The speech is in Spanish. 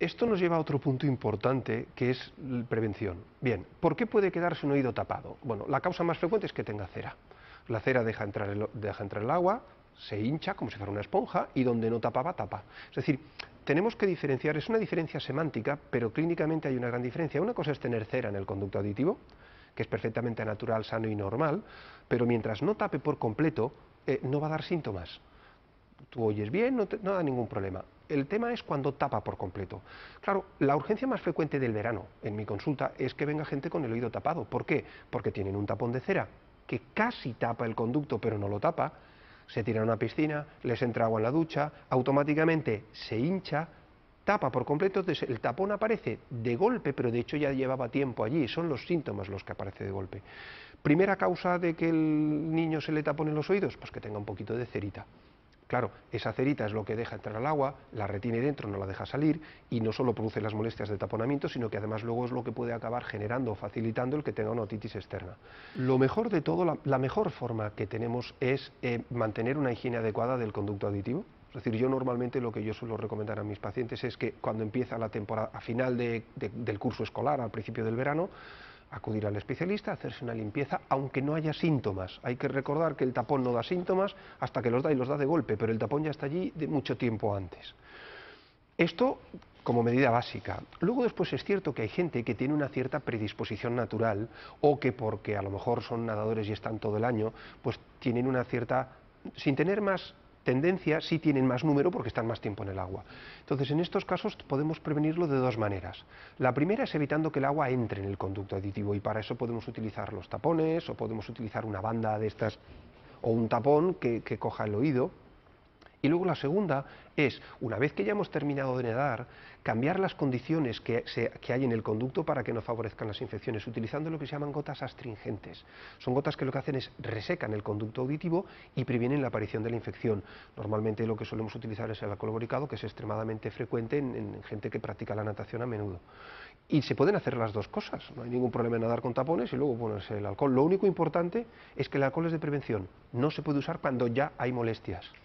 Esto nos lleva a otro punto importante, que es prevención. Bien, ¿por qué puede quedarse un oído tapado? Bueno, la causa más frecuente es que tenga cera. La cera deja entrar el, agua, se hincha como si fuera una esponja y donde no tapaba, tapa. Es decir, tenemos que diferenciar, es una diferencia semántica, pero clínicamente hay una gran diferencia. Una cosa es tener cera en el conducto auditivo, que es perfectamente natural, sano y normal, pero mientras no tape por completo, eh, no va a dar síntomas tú oyes bien, no, da ningún problema. El tema es cuando tapa por completo. Claro, la urgencia más frecuente del verano en mi consulta es que venga gente con el oído tapado. ¿Por qué? Porque tienen un tapón de cera que casi tapa el conducto pero no lo tapa, se tira a una piscina, les entra agua en la ducha, automáticamente se hincha, tapa por completo, el tapón aparece de golpe, pero de hecho ya llevaba tiempo allí, son los síntomas los que aparecen de golpe. Primera causa de que el niño se le tapone los oídos, pues que tenga un poquito de cerita. Claro, esa cerita es lo que deja entrar al agua, la retiene dentro, no la deja salir y no solo produce las molestias de taponamiento, sino que además luego es lo que puede acabar generando o facilitando el que tenga una otitis externa. Lo mejor de todo, la, mejor forma que tenemos es eh, mantener una higiene adecuada del conducto auditivo. Es decir, yo normalmente lo que yo suelo recomendar a mis pacientes es que cuando empieza la temporada, a final del curso escolar, al principio del verano, acudir al especialista, hacerse una limpieza, aunque no haya síntomas. Hay que recordar que el tapón no da síntomas hasta que los da y los da de golpe, pero el tapón ya está allí de mucho tiempo antes. Esto como medida básica. Luego después es cierto que hay gente que tiene una cierta predisposición natural o que porque a lo mejor son nadadores y están todo el año, pues tienen una cierta, sin tener más tendencia sí tienen más número porque están más tiempo en el agua. Entonces, en estos casos podemos prevenirlo de dos maneras. La primera es evitando que el agua entre en el conducto aditivo y para eso podemos utilizar los tapones o podemos utilizar una banda de estas o un tapón que, que coja el oído y luego la segunda es, una vez que ya hemos terminado de nadar, cambiar las condiciones que, hay en el conducto para que no favorezcan las infecciones, utilizando lo que se llaman gotas astringentes. Son gotas que lo que hacen es resecan el conducto auditivo y previenen la aparición de la infección. Normalmente lo que solemos utilizar es el alcohol boricado, que es extremadamente frecuente en gente que practica la natación a menudo. Y se pueden hacer las dos cosas, no hay ningún problema en nadar con tapones y luego ponerse el alcohol. Lo único importante es que el alcohol es de prevención, no se puede usar cuando ya hay molestias.